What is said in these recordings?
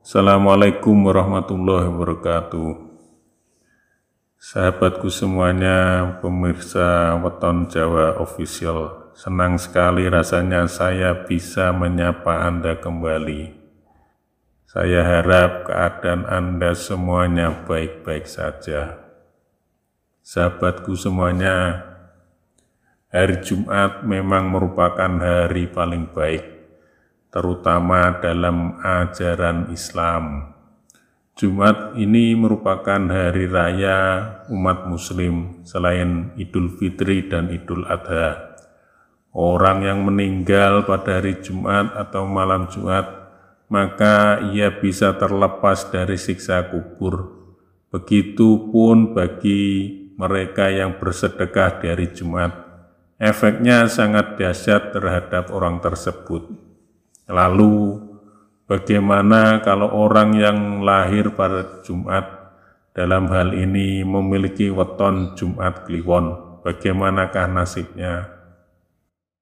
Assalamualaikum warahmatullahi wabarakatuh. Sahabatku semuanya, pemirsa Weton Jawa Official, senang sekali rasanya saya bisa menyapa Anda kembali. Saya harap keadaan Anda semuanya baik-baik saja. Sahabatku semuanya, hari Jumat memang merupakan hari paling baik terutama dalam ajaran Islam. Jumat ini merupakan hari raya umat Muslim selain Idul Fitri dan Idul Adha. Orang yang meninggal pada hari Jumat atau malam Jumat, maka ia bisa terlepas dari siksa kubur. Begitupun bagi mereka yang bersedekah dari Jumat, efeknya sangat dahsyat terhadap orang tersebut. Lalu bagaimana kalau orang yang lahir pada Jumat dalam hal ini memiliki weton Jumat Kliwon, bagaimanakah nasibnya?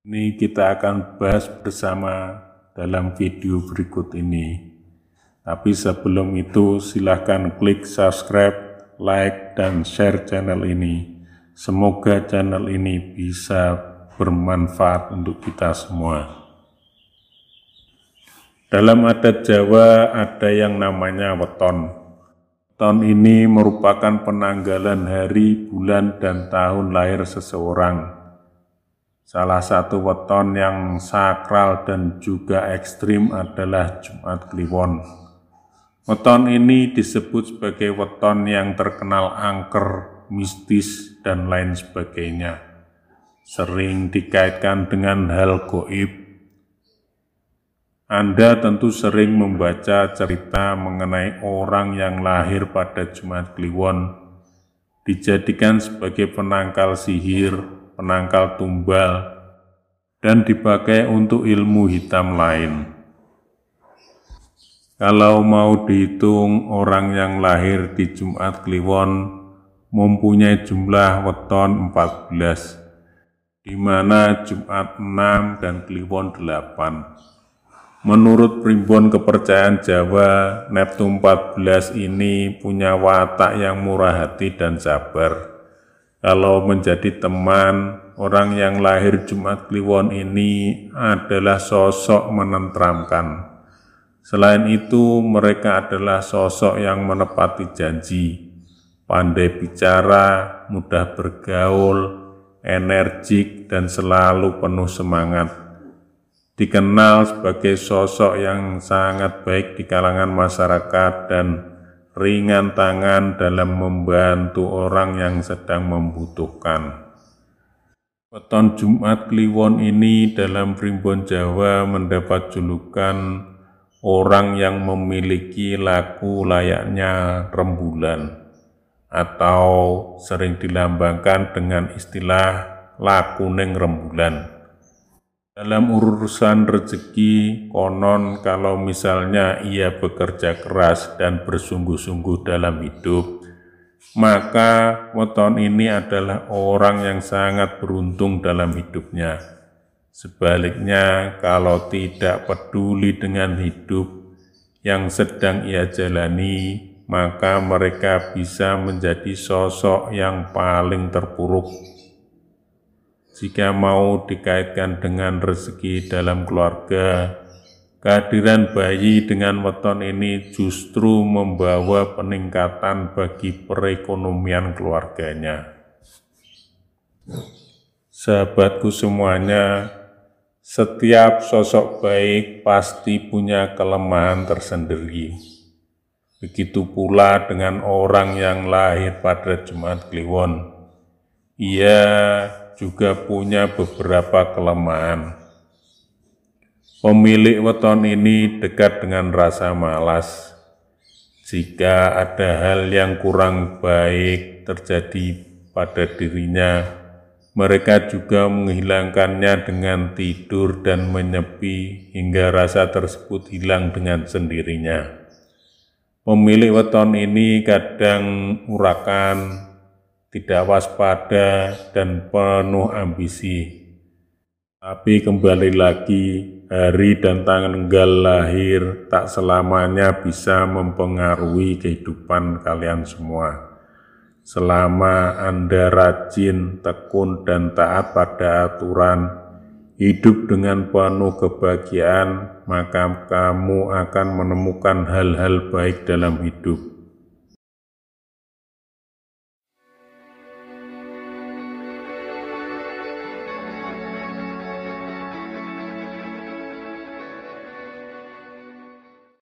Ini kita akan bahas bersama dalam video berikut ini. Tapi sebelum itu silahkan klik subscribe, like, dan share channel ini. Semoga channel ini bisa bermanfaat untuk kita semua. Dalam adat Jawa ada yang namanya weton. Weton ini merupakan penanggalan hari, bulan, dan tahun lahir seseorang. Salah satu weton yang sakral dan juga ekstrim adalah Jumat Kliwon. Weton ini disebut sebagai weton yang terkenal angker, mistis, dan lain sebagainya. Sering dikaitkan dengan hal goib anda tentu sering membaca cerita mengenai orang yang lahir pada Jumat Kliwon, dijadikan sebagai penangkal sihir, penangkal tumbal, dan dipakai untuk ilmu hitam lain. Kalau mau dihitung orang yang lahir di Jumat Kliwon mempunyai jumlah weton 14, di mana Jumat 6 dan Kliwon 8. Menurut primbon kepercayaan Jawa, Neptu 14 ini punya watak yang murah hati dan sabar. Kalau menjadi teman, orang yang lahir Jumat Kliwon ini adalah sosok menentramkan. Selain itu, mereka adalah sosok yang menepati janji, pandai bicara, mudah bergaul, energik, dan selalu penuh semangat dikenal sebagai sosok yang sangat baik di kalangan masyarakat dan ringan tangan dalam membantu orang yang sedang membutuhkan. Weton Jumat Kliwon ini dalam primbon Jawa mendapat julukan orang yang memiliki laku layaknya rembulan atau sering dilambangkan dengan istilah lakuning rembulan. Dalam urusan rezeki, konon kalau misalnya ia bekerja keras dan bersungguh-sungguh dalam hidup, maka weton ini adalah orang yang sangat beruntung dalam hidupnya. Sebaliknya, kalau tidak peduli dengan hidup yang sedang ia jalani, maka mereka bisa menjadi sosok yang paling terpuruk jika mau dikaitkan dengan rezeki dalam keluarga, kehadiran bayi dengan weton ini justru membawa peningkatan bagi perekonomian keluarganya. Sahabatku semuanya, setiap sosok baik pasti punya kelemahan tersendiri. Begitu pula dengan orang yang lahir pada Jumat Kliwon. Ia juga punya beberapa kelemahan. Pemilik weton ini dekat dengan rasa malas. Jika ada hal yang kurang baik terjadi pada dirinya, mereka juga menghilangkannya dengan tidur dan menyepi hingga rasa tersebut hilang dengan sendirinya. Pemilik weton ini kadang urakan, tidak waspada, dan penuh ambisi. Tapi kembali lagi, hari dan tanggal lahir tak selamanya bisa mempengaruhi kehidupan kalian semua. Selama Anda rajin, tekun, dan taat pada aturan, hidup dengan penuh kebahagiaan, maka kamu akan menemukan hal-hal baik dalam hidup.